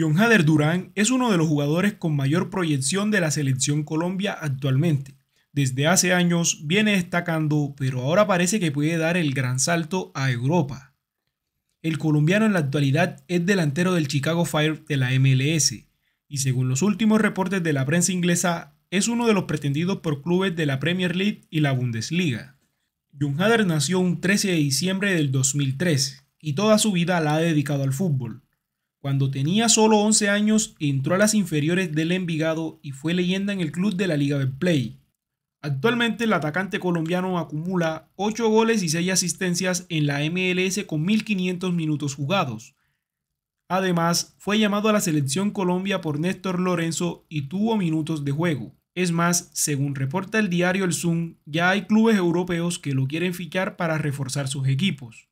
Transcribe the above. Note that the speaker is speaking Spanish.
John Hader Durán es uno de los jugadores con mayor proyección de la selección Colombia actualmente. Desde hace años viene destacando, pero ahora parece que puede dar el gran salto a Europa. El colombiano en la actualidad es delantero del Chicago Fire de la MLS y según los últimos reportes de la prensa inglesa es uno de los pretendidos por clubes de la Premier League y la Bundesliga. John Hader nació un 13 de diciembre del 2013, y toda su vida la ha dedicado al fútbol, cuando tenía solo 11 años, entró a las inferiores del Envigado y fue leyenda en el club de la Liga de Play. Actualmente el atacante colombiano acumula 8 goles y 6 asistencias en la MLS con 1.500 minutos jugados. Además, fue llamado a la selección Colombia por Néstor Lorenzo y tuvo minutos de juego. Es más, según reporta el diario El Zoom, ya hay clubes europeos que lo quieren fichar para reforzar sus equipos.